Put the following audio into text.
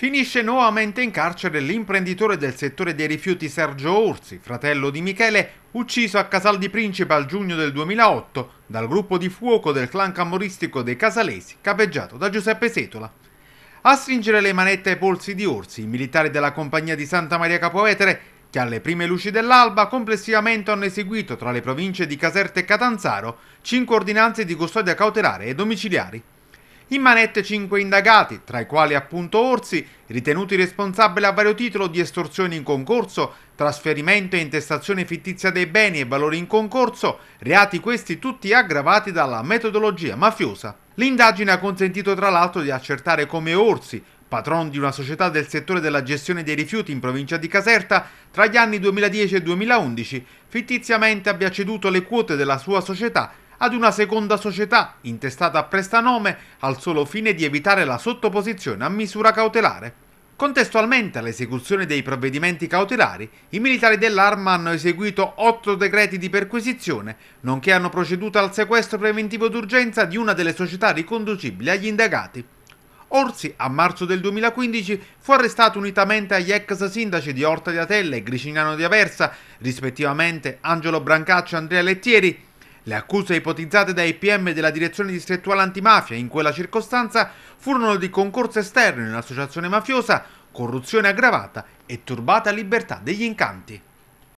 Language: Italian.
Finisce nuovamente in carcere l'imprenditore del settore dei rifiuti Sergio Orsi, fratello di Michele, ucciso a Casal di Principe al giugno del 2008 dal gruppo di fuoco del clan camoristico dei Casalesi, capeggiato da Giuseppe Setola. A stringere le manette ai polsi di Orsi, i militari della compagnia di Santa Maria Capovetere, che alle prime luci dell'alba complessivamente hanno eseguito tra le province di Caserta e Catanzaro cinque ordinanze di custodia cautelare e domiciliari in manette 5 indagati, tra i quali appunto Orsi, ritenuti responsabili a vario titolo di estorsioni in concorso, trasferimento e intestazione fittizia dei beni e valori in concorso, reati questi tutti aggravati dalla metodologia mafiosa. L'indagine ha consentito tra l'altro di accertare come Orsi, patron di una società del settore della gestione dei rifiuti in provincia di Caserta, tra gli anni 2010 e 2011, fittiziamente abbia ceduto le quote della sua società ad una seconda società intestata a prestanome al solo fine di evitare la sottoposizione a misura cautelare. Contestualmente all'esecuzione dei provvedimenti cautelari, i militari dell'Arma hanno eseguito otto decreti di perquisizione, nonché hanno proceduto al sequestro preventivo d'urgenza di una delle società riconducibili agli indagati. Orsi, a marzo del 2015, fu arrestato unitamente agli ex sindaci di Orta di Atella e Gricignano di Aversa, rispettivamente Angelo Brancaccio e Andrea Lettieri, le accuse ipotizzate dai PM della direzione distrettuale antimafia in quella circostanza furono di concorso esterno in un'associazione mafiosa, corruzione aggravata e turbata libertà degli incanti.